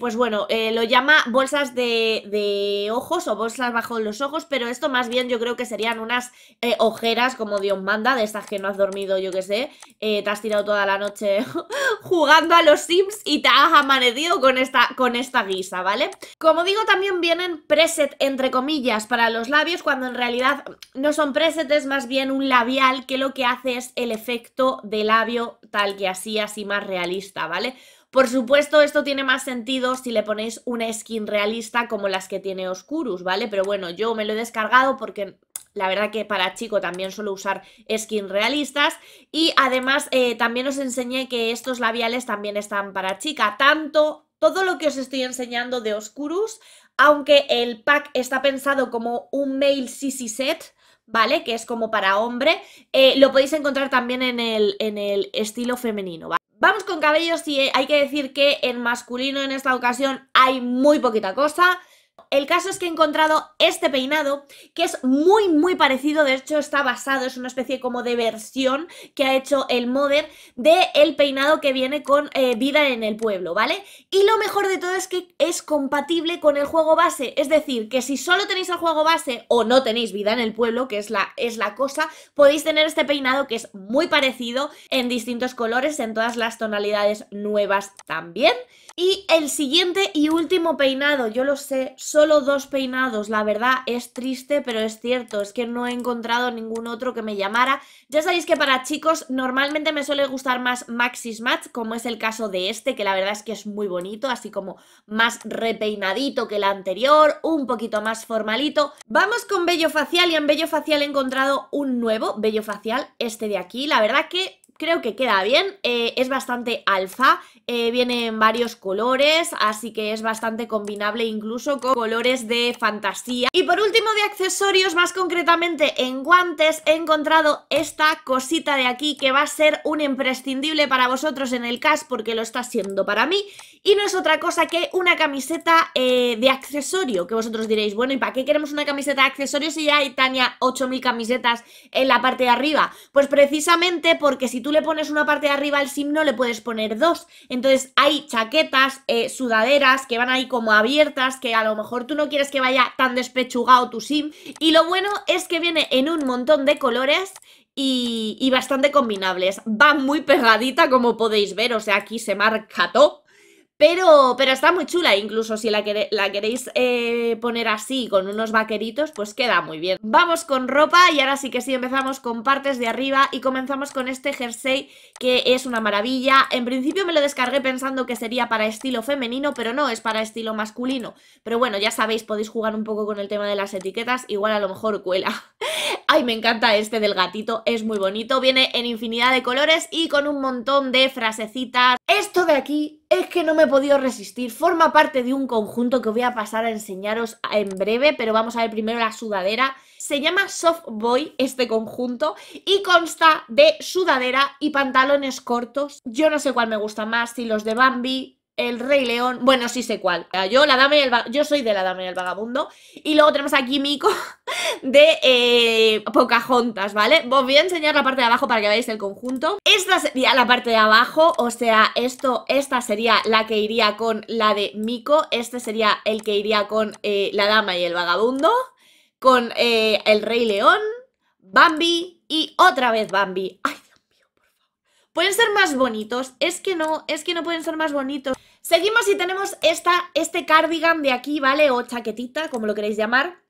pues bueno, lo llama bolsas de, de ojos o bolsas bajo los ojos, pero esto más bien yo creo que serían unas eh, ojeras como Dios manda, de estas que no has dormido, yo que sé, eh, te has tirado toda la noche [laughs] jugando a los Sims y te has amanecido con esta, con esta guisa, ¿vale? Como digo, también vienen preset, entre comillas, para los labios, cuando en realidad no son preset, es más bien un labial que lo que hace es el efecto de labio tal que así, así más realista, ¿vale? Por supuesto, esto tiene más sentido si le ponéis una skin realista como las que tiene Oscurus, ¿vale? Pero bueno, yo me lo he descargado porque la verdad que para chico también suelo usar skin realistas y además eh, también os enseñé que estos labiales también están para chica, tanto todo lo que os estoy enseñando de Oscurus, aunque el pack está pensado como un male CC set, ¿vale? Que es como para hombre, eh, lo podéis encontrar también en el, en el estilo femenino, ¿vale? Vamos con cabellos y hay que decir que en masculino en esta ocasión hay muy poquita cosa. El caso es que he encontrado este peinado que es muy muy parecido, de hecho está basado, es una especie como de versión que ha hecho el modder de el peinado que viene con eh, Vida en el Pueblo, ¿vale? Y lo mejor de todo es que es compatible con el juego base, es decir, que si solo tenéis el juego base o no tenéis Vida en el Pueblo, que es la, es la cosa, podéis tener este peinado que es muy parecido en distintos colores, en todas las tonalidades nuevas también. Y el siguiente y último peinado, yo lo sé, solo dos peinados, la verdad es triste, pero es cierto, es que no he encontrado ningún otro que me llamara. Ya sabéis que para chicos normalmente me suele gustar más Maxis Match, como es el caso de este, que la verdad es que es muy bonito, así como más repeinadito que el anterior, un poquito más formalito. Vamos con Bello facial y en Bello facial he encontrado un nuevo vello facial, este de aquí, la verdad que creo que queda bien, eh, es bastante alfa, eh, viene en varios colores, así que es bastante combinable incluso con colores de fantasía. Y por último de accesorios, más concretamente en guantes, he encontrado esta cosita de aquí que va a ser un imprescindible para vosotros en el cast porque lo está siendo para mí y no es otra cosa que una camiseta eh, de accesorio, que vosotros diréis, bueno, ¿y para qué queremos una camiseta de accesorios si ya hay, Tania, 8.000 camisetas en la parte de arriba? Pues precisamente porque si tú le pones una parte de arriba al sim no le puedes poner dos. Entonces hay chaquetas, eh, sudaderas que van ahí como abiertas, que a lo mejor tú no quieres que vaya tan despechugado tu sim. Y lo bueno es que viene en un montón de colores y, y bastante combinables. Va muy pegadita como podéis ver, o sea, aquí se marca todo pero, pero está muy chula, incluso si la, queréis eh, poner así con unos vaqueritos, pues queda muy bien. Vamos con ropa y ahora sí que sí, empezamos con partes de arriba y comenzamos con este jersey que es una maravilla. En principio me lo descargué pensando que sería para estilo femenino, pero no, es para estilo masculino. Pero bueno, ya sabéis, podéis jugar un poco con el tema de las etiquetas, igual a lo mejor cuela. Ay, me encanta este del gatito, es muy bonito, viene en infinidad de colores y con un montón de frasecitas. Esto de aquí es que no me he podido resistir, forma parte de un conjunto que voy a pasar a enseñaros en breve, pero vamos a ver primero la sudadera. Se llama Soft Boy este conjunto y consta de sudadera y pantalones cortos. Yo no sé cuál me gusta más, si los de Bambi, el Rey León. Bueno, sí sé cuál. Yo, la dama y el Yo soy de la dama y el vagabundo. Y luego tenemos aquí Mico [laughs] de eh, Pocahontas, ¿vale? Os voy a enseñar la parte de abajo para que veáis el conjunto. Esta sería la parte de abajo, o sea, esto, esta sería la que iría con la de Miko Este sería el que iría con eh, la dama y el vagabundo. Con eh, el Rey León, Bambi y otra vez Bambi. ¿Pueden ser más bonitos? Es que no, es que no pueden ser más bonitos. Seguimos y tenemos esta, este cardigan de aquí, ¿vale? O chaquetita, como lo queréis llamar.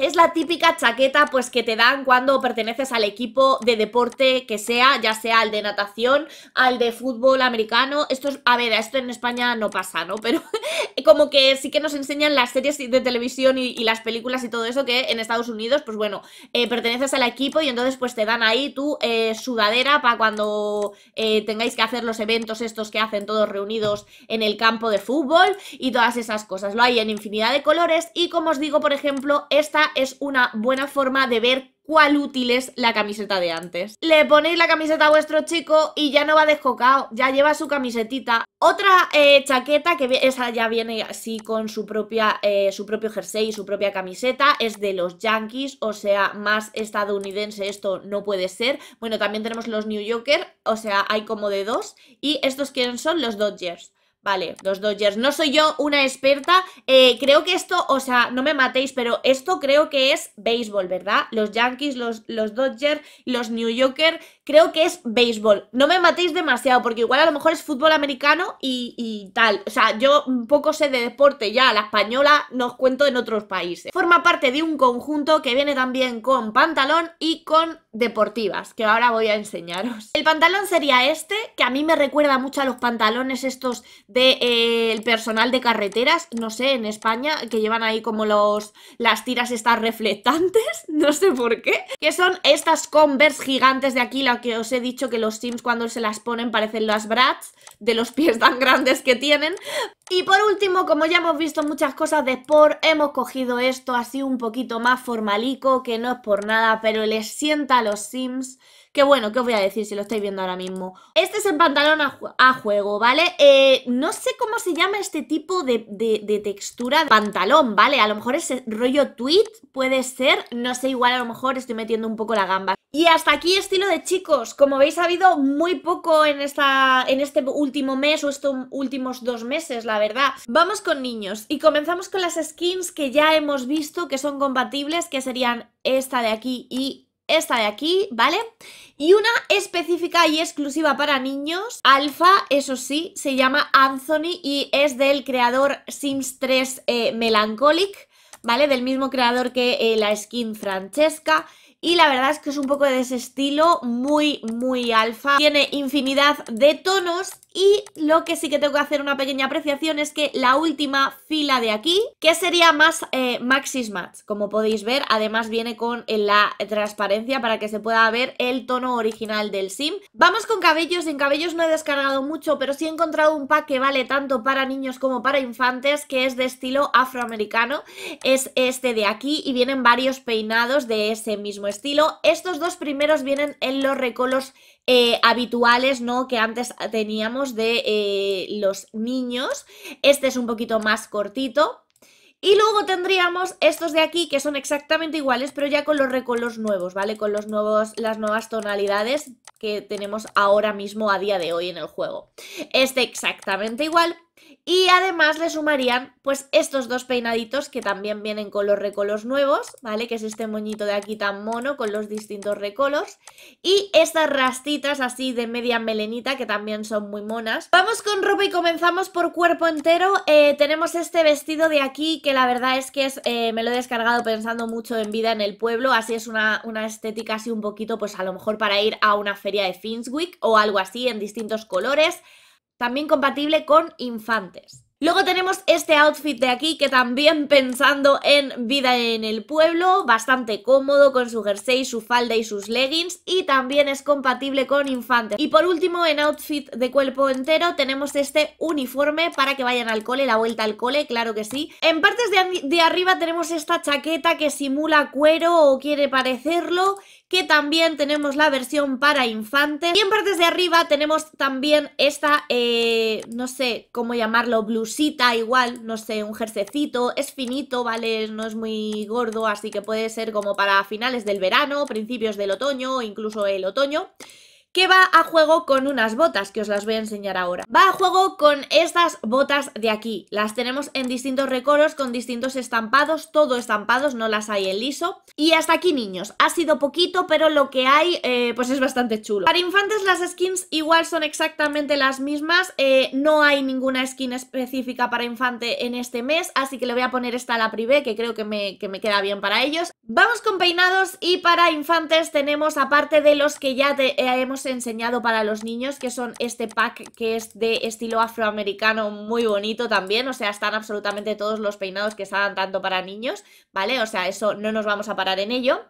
Es la típica chaqueta pues que te dan cuando perteneces al equipo de deporte que sea, ya sea al de natación, al de fútbol americano. Esto es, a ver, esto en España no pasa, ¿no? Pero [laughs] como que sí que nos enseñan las series de televisión y, las películas y todo eso que en Estados Unidos, pues bueno, eh, perteneces al equipo y entonces pues te dan ahí tu eh, sudadera para cuando eh, tengáis que hacer los eventos estos que hacen todos reunidos en el campo de fútbol y todas esas cosas. Lo hay en infinidad de colores y como os digo, por ejemplo, esta es una buena forma de ver cuál útil es la camiseta de antes. Le ponéis la camiseta a vuestro chico y ya no va descocado, ya lleva su camisetita. Otra eh, chaqueta, que esa ya viene así con su, propia, eh, su propio jersey y su propia camiseta, es de los Yankees, o sea, más estadounidense esto no puede ser. Bueno, también tenemos los New Yorker, o sea, hay como de dos. Y estos, ¿quién son? Los Dodgers. Vale, los Dodgers. No soy yo una experta. Eh, creo que esto, o sea, no me matéis, pero esto creo que es béisbol, ¿verdad? Los Yankees, los, los Dodgers, los New Yorker creo que es béisbol. No me matéis demasiado, porque igual a lo mejor es fútbol americano y, tal. O sea, yo un poco sé de deporte ya, la española nos cuento en otros países. Forma parte de un conjunto que viene también con pantalón y con deportivas, que ahora voy a enseñaros. El pantalón sería este, que a mí me recuerda mucho a los pantalones estos del de, eh, personal de carreteras, no sé, en España, que llevan ahí como los las tiras estas reflectantes, [laughs] no sé por qué, que son estas Converse gigantes de aquí, las que os he dicho que los Sims cuando se las ponen parecen las brats de los pies tan grandes que tienen. Y por último, como ya hemos visto muchas cosas de Sport, hemos cogido esto así un poquito más formalico, que no es por nada, pero les sienta a los Sims... Que bueno, ¿qué os voy a decir si lo estáis viendo ahora mismo? Este es el pantalón a, juego, ¿vale? Eh, no sé cómo se llama este tipo de, textura de pantalón, ¿vale? A lo mejor es rollo tweet, puede ser, no sé, igual a lo mejor estoy metiendo un poco la gamba. Y hasta aquí estilo de chicos. Como veis, ha habido muy poco en, esta, en este último mes o estos últimos dos meses, la verdad. Vamos con niños y comenzamos con las skins que ya hemos visto que son compatibles, que serían esta de aquí y esta de aquí, ¿vale? Y una específica y exclusiva para niños, alfa, eso sí, se llama Anthony y es del creador Sims 3 eh, Melancholic, ¿vale? Del mismo creador que eh, la skin Francesca y la verdad es que es un poco de ese estilo muy, muy alfa. Tiene infinidad de tonos y lo que sí que tengo que hacer una pequeña apreciación es que la última fila de aquí, que sería más eh, Maxis mats. como podéis ver, además viene con eh, la transparencia para que se pueda ver el tono original del sim. Vamos con cabellos, en cabellos no he descargado mucho, pero sí he encontrado un pack que vale tanto para niños como para infantes, que es de estilo afroamericano, es este de aquí y vienen varios peinados de ese mismo estilo. Estos dos primeros vienen en los recolos eh, habituales, ¿no? Que antes teníamos de eh, los niños. Este es un poquito más cortito. Y luego tendríamos estos de aquí que son exactamente iguales, pero ya con los recolos nuevos, ¿vale? Con los nuevos, las nuevas tonalidades que tenemos ahora mismo a día de hoy en el juego. Este exactamente igual. Y además le sumarían pues estos dos peinaditos que también vienen con los recolos nuevos, ¿vale? Que es este moñito de aquí tan mono con los distintos recolos. Y estas rastitas así de media melenita que también son muy monas. Vamos con ropa y comenzamos por cuerpo entero. Eh, tenemos este vestido de aquí que la verdad es que es, eh, me lo he descargado pensando mucho en vida en el pueblo. Así es una, una estética así un poquito pues a lo mejor para ir a una feria de Finswick o algo así en distintos colores también compatible con infantes. Luego tenemos este outfit de aquí que también pensando en vida en el pueblo, bastante cómodo con su jersey, su falda y sus leggings y también es compatible con infantes. Y por último en outfit de cuerpo entero tenemos este uniforme para que vayan al cole, la vuelta al cole, claro que sí. En partes de, de arriba tenemos esta chaqueta que simula cuero o quiere parecerlo que también tenemos la versión para infante Y en partes de arriba tenemos también esta, eh, no sé cómo llamarlo, blusita igual, no sé, un jersecito, es finito, ¿vale? No es muy gordo, así que puede ser como para finales del verano, principios del otoño, incluso el otoño que va a juego con unas botas que os las voy a enseñar ahora. Va a juego con estas botas de aquí, las tenemos en distintos recoros con distintos estampados, todo estampados, no las hay en liso. Y hasta aquí niños, ha sido poquito pero lo que hay eh, pues es bastante chulo. Para infantes las skins igual son exactamente las mismas, eh, no hay ninguna skin específica para infante en este mes, así que le voy a poner esta a la privé que creo que me, queda bien para ellos. Vamos con peinados y para infantes tenemos aparte de los que ya te, eh, hemos enseñado para los niños, que son este pack que es de estilo afroamericano muy bonito también, o sea, están absolutamente todos los peinados que están tanto para niños, ¿vale? O sea, eso no nos vamos a parar en ello.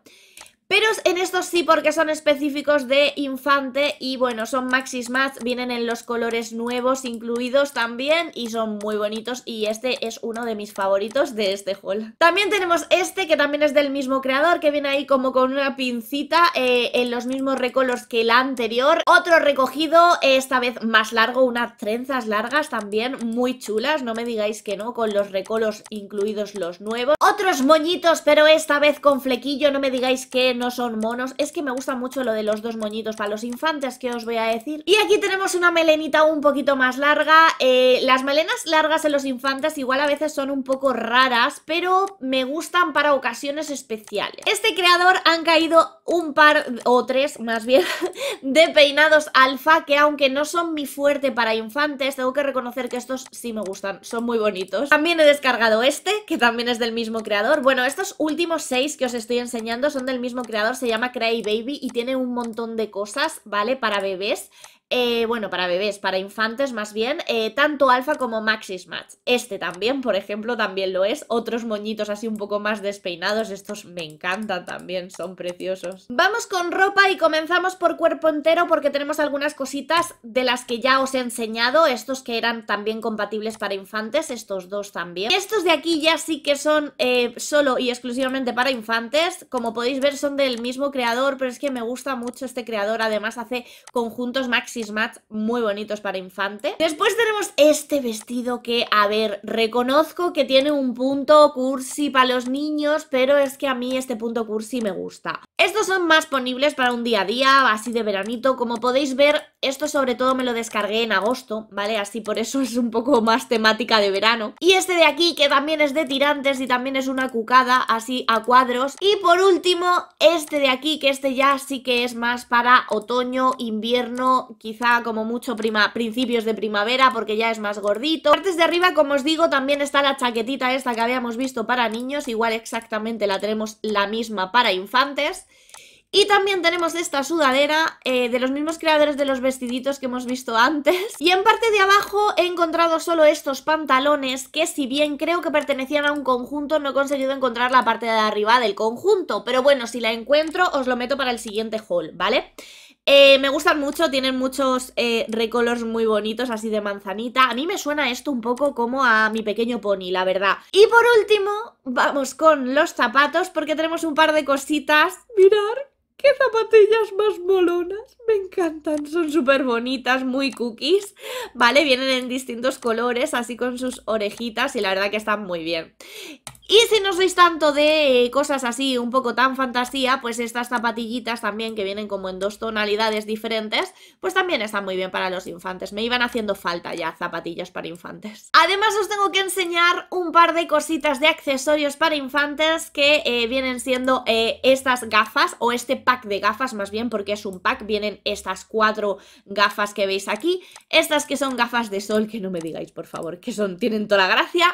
Pero en estos sí porque son específicos de infante y bueno, son maxis match, vienen en los colores nuevos incluidos también y son muy bonitos y este es uno de mis favoritos de este haul. También tenemos este que también es del mismo creador que viene ahí como con una pincita eh, en los mismos recolos que el anterior. Otro recogido, esta vez más largo, unas trenzas largas también muy chulas, no me digáis que no, con los recolos incluidos los nuevos. Otros moñitos pero esta vez con flequillo, no me digáis que no no son monos. Es que me gusta mucho lo de los dos moñitos para los infantes que os voy a decir. Y aquí tenemos una melenita un poquito más larga. Eh, las melenas largas en los infantes igual a veces son un poco raras, pero me gustan para ocasiones especiales. Este creador han caído un par, o tres más bien, [laughs] de peinados alfa que aunque no son mi fuerte para infantes, tengo que reconocer que estos sí me gustan, son muy bonitos. También he descargado este, que también es del mismo creador. Bueno, estos últimos seis que os estoy enseñando son del mismo creador creador, se llama Cray Baby y tiene un montón de cosas, ¿vale? Para bebés. Eh, bueno, para bebés, para infantes más bien, eh, tanto alfa como maxis match. Este también, por ejemplo, también lo es. Otros moñitos así un poco más despeinados, estos me encantan también, son preciosos. Vamos con ropa y comenzamos por cuerpo entero porque tenemos algunas cositas de las que ya os he enseñado, estos que eran también compatibles para infantes, estos dos también. Estos de aquí ya sí que son eh, solo y exclusivamente para infantes, como podéis ver son del mismo creador, pero es que me gusta mucho este creador, además hace conjuntos maxis muy bonitos para infante. Después tenemos este vestido que, a ver, reconozco que tiene un punto cursi para los niños, pero es que a mí este punto cursi me gusta. Estos son más ponibles para un día a día, así de veranito. Como podéis ver, esto sobre todo me lo descargué en agosto, ¿vale? Así por eso es un poco más temática de verano. Y este de aquí, que también es de tirantes y también es una cucada, así a cuadros. Y por último, este de aquí, que este ya sí que es más para otoño, invierno, quizá como mucho prima, principios de primavera porque ya es más gordito. Partes de arriba, como os digo, también está la chaquetita esta que habíamos visto para niños, igual exactamente la tenemos la misma para infantes. Y también tenemos esta sudadera eh, de los mismos creadores de los vestiditos que hemos visto antes. Y en parte de abajo he encontrado solo estos pantalones que si bien creo que pertenecían a un conjunto no he conseguido encontrar la parte de arriba del conjunto. Pero bueno, si la encuentro os lo meto para el siguiente haul, ¿vale? Eh, me gustan mucho, tienen muchos eh, recolors muy bonitos, así de manzanita. A mí me suena esto un poco como a mi pequeño pony, la verdad. Y por último, vamos con los zapatos, porque tenemos un par de cositas. Mirad, ¡Qué zapatillas más molonas! Me encantan, son súper bonitas, muy cookies, ¿vale? Vienen en distintos colores, así con sus orejitas y la verdad que están muy bien. Y si no sois tanto de eh, cosas así, un poco tan fantasía, pues estas zapatillitas también que vienen como en dos tonalidades diferentes, pues también están muy bien para los infantes. Me iban haciendo falta ya zapatillas para infantes. Además os tengo que enseñar un par de cositas de accesorios para infantes que eh, vienen siendo eh, estas gafas o este pack de gafas más bien porque es un pack. Vienen estas cuatro gafas que veis aquí. Estas que son gafas de sol, que no me digáis por favor que son, tienen toda la gracia.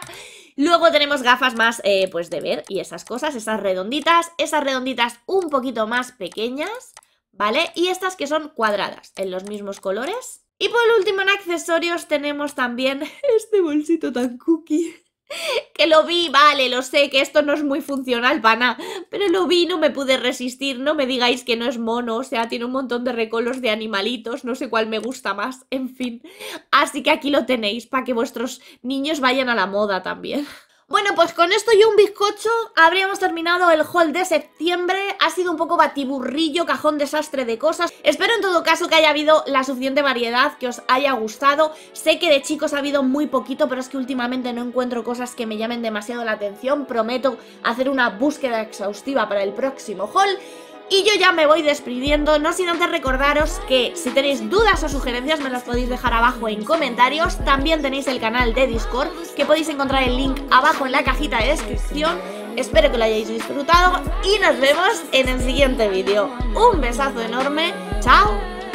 Luego tenemos gafas más, eh, pues, de ver y esas cosas, esas redonditas, esas redonditas un poquito más pequeñas, ¿vale? Y estas que son cuadradas, en los mismos colores. Y por último en accesorios tenemos también [laughs] este bolsito tan cookie [laughs] Que lo vi, vale, lo sé, que esto no es muy funcional pana pero lo vi, no me pude resistir, no me digáis que no es mono, o sea, tiene un montón de recolos de animalitos, no sé cuál me gusta más, en fin. Así que aquí lo tenéis, para que vuestros niños vayan a la moda también. [laughs] Bueno, pues con esto y un bizcocho habríamos terminado el haul de septiembre. Ha sido un poco batiburrillo, cajón desastre de cosas. Espero en todo caso que haya habido la suficiente variedad, que os haya gustado. Sé que de chicos ha habido muy poquito, pero es que últimamente no encuentro cosas que me llamen demasiado la atención. Prometo hacer una búsqueda exhaustiva para el próximo haul. Y yo ya me voy despidiendo, no sin antes recordaros que si tenéis dudas o sugerencias me las podéis dejar abajo en comentarios. También tenéis el canal de Discord, que podéis encontrar el link abajo en la cajita de descripción. Espero que lo hayáis disfrutado y nos vemos en el siguiente vídeo. Un besazo enorme, chao.